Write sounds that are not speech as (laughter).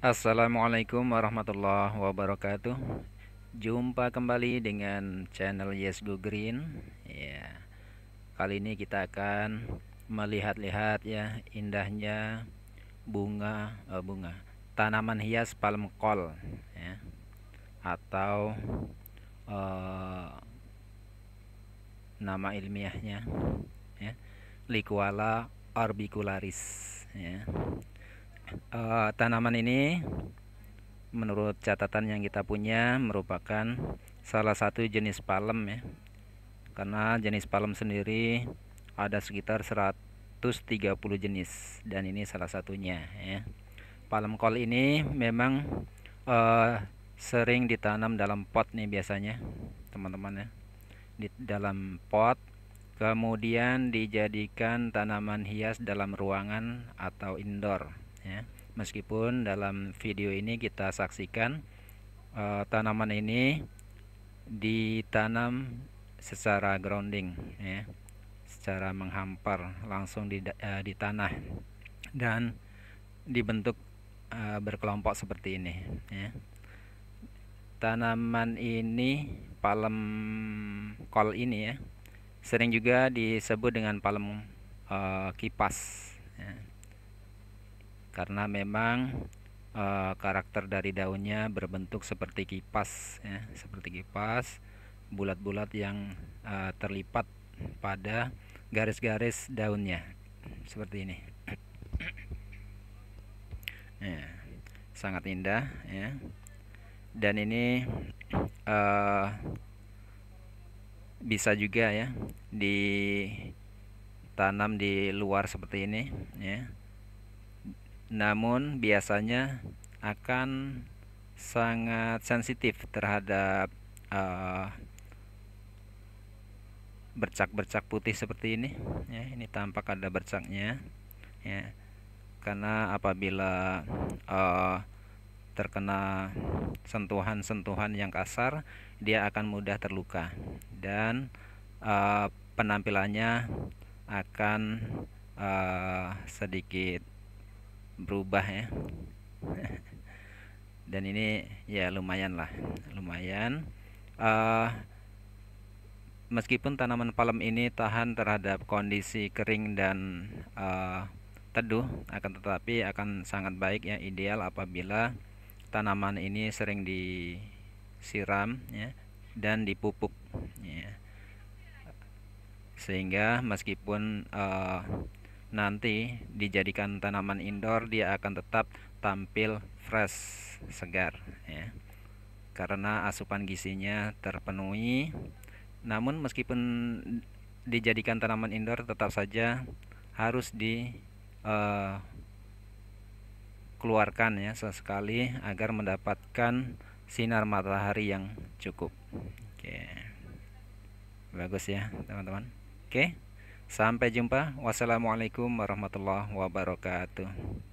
Assalamualaikum warahmatullahi wabarakatuh Jumpa kembali dengan channel Yes Go Green ya, Kali ini kita akan melihat-lihat ya indahnya bunga eh, bunga tanaman hias palm kol ya, atau eh, nama ilmiahnya ya, Liquala orbicularis ya uh, tanaman ini menurut catatan yang kita punya merupakan salah satu jenis palem ya karena jenis palem sendiri ada sekitar 130 jenis dan ini salah satunya ya palem kol ini memang uh, sering ditanam dalam pot nih biasanya teman-teman ya di dalam pot kemudian dijadikan tanaman hias dalam ruangan atau indoor ya. Meskipun dalam video ini kita saksikan e, tanaman ini ditanam secara grounding ya secara menghampar langsung di, e, di tanah dan dibentuk e, berkelompok seperti ini ya. tanaman ini palem kol ini ya sering juga disebut dengan palem uh, kipas ya karena memang e, karakter dari daunnya berbentuk seperti kipas ya, seperti kipas bulat-bulat yang e, terlipat pada garis-garis daunnya seperti ini (clears throat) ya, sangat indah ya dan ini e, bisa juga ya ditanam di luar seperti ini ya namun biasanya akan sangat sensitif terhadap eh, bercak-bercak uh, putih seperti ini ya ini tampak ada bercaknya ya karena apabila uh, terkena sentuhan-sentuhan yang kasar dia akan mudah terluka dan uh, penampilannya akan uh, sedikit berubah ya dan ini ya lumayan lah lumayan uh, meskipun tanaman palem ini tahan terhadap kondisi kering dan uh, teduh akan tetapi akan sangat baik ya ideal apabila tanaman ini sering disiram ya dan dipupuk ya. sehingga meskipun uh, nanti dijadikan tanaman indoor dia akan tetap tampil fresh segar ya karena asupan gizinya terpenuhi namun meskipun dijadikan tanaman indoor tetap saja harus di uh, keluarkan ya sesekali agar mendapatkan sinar matahari yang cukup. Oke. Bagus ya, teman-teman. Oke. Sampai jumpa. Wassalamualaikum warahmatullahi wabarakatuh.